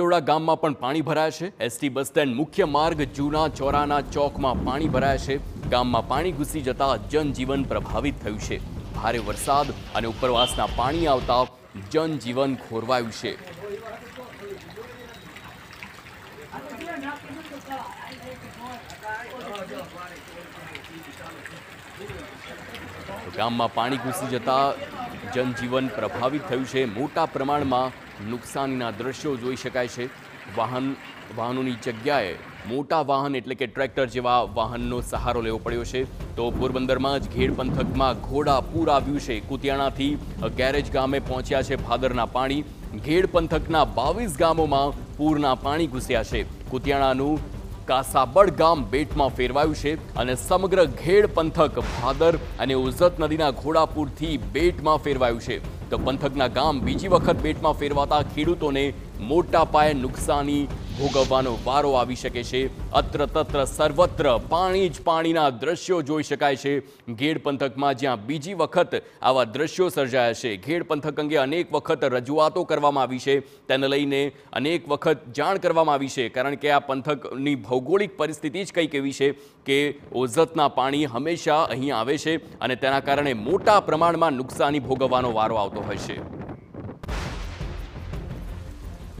ડોડા ગામમાં પણ પાણી ભરાય છે એસટી બસ સ્ટેન્ડ મુખ્ય માર્ગ જૂના ચોરાના ચોકમાં પાણી ભરાયા છે ગામમાં પાણી ઘૂસી જતા જનજીવન પ્રભાવિત થયું છે ભારે વરસાદ અને ઉપરવાસના પાણી આવતા જનજીવન ખોરવાયું છે ગામમાં પાણી ઘૂસી જતા જનજીવન પ્રભાવિત થયું છે મોટા પ્રમાણમાં નુકસાનીના દ્રશ્યો જોઈ શકાય છે વાહન વાહનોની જગ્યાએ મોટા વાહન એટલે કે ટ્રેક્ટર જેવા વાહનનો સહારો લેવો પડ્યો છે તો પોરબંદરમાં જ ઘેડ પંથકમાં ઘોડા પૂર આવ્યું છે કુતિયાણાથી ગેરેજ ગામે પહોંચ્યા છે ભાદરના પાણી ઘેડ પંથકના બાવીસ ગામોમાં પૂરના પાણી ઘૂસ્યા છે કુતિયાણાનું કાસાબડ ગામ બેટમાં ફેરવાયું છે અને સમગ્ર ઘેડ પંથક ભાદર અને ઉઝત નદીના ઘોડાપુરથી બેટમાં ફેરવાયું છે તો પંથકના ગામ બીજી વખત બેટમાં ફેરવાતા ખેડૂતોને મોટા પાયે નુકસાની ભોગવવાનો વારો આવી શકે છે અત્ર તત્ર સર્વત્ર પાણી જ પાણીના દ્રશ્યો જોઈ શકાય છે ઘેડ પંથકમાં જ્યાં બીજી વખત આવા દ્રશ્યો સર્જાયા છે ઘેડ પંથક અંગે અનેક વખત રજૂઆતો કરવામાં આવી છે તેને લઈને અનેક વખત જાણ કરવામાં આવી છે કારણ કે આ પંથકની ભૌગોલિક પરિસ્થિતિ જ કંઈક એવી છે કે ઓઝતના પાણી હંમેશા અહીં આવે છે અને તેના કારણે મોટા પ્રમાણમાં નુકસાની ભોગવવાનો વારો આવતો હોય છે